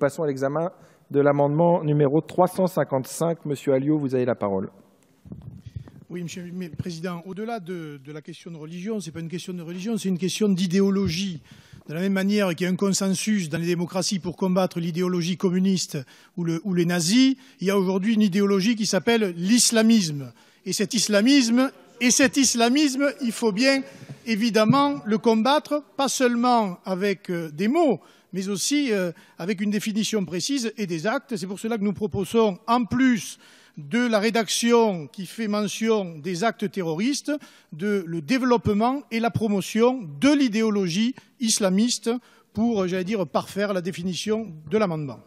passons à l'examen de l'amendement numéro 355. Monsieur Alliot, vous avez la parole. Oui, Monsieur le Président, au-delà de, la question de religion, ce n'est pas une question de religion, c'est une question d'idéologie. De la même manière qu'il y a un consensus dans les démocraties pour combattre l'idéologie communiste ou, ou les nazis, il y a aujourd'hui une idéologie qui s'appelle l'islamisme. Et cet islamisme, et cet islamisme, il faut bien évidemment le combattre, pas seulement avec euh, des mots, mais aussi euh, avec une définition précise et des actes. C'est pour cela que nous proposons, en plus de la rédaction qui fait mention des actes terroristes, de le développement et la promotion de l'idéologie islamiste pour, j'allais dire, parfaire la définition de l'amendement.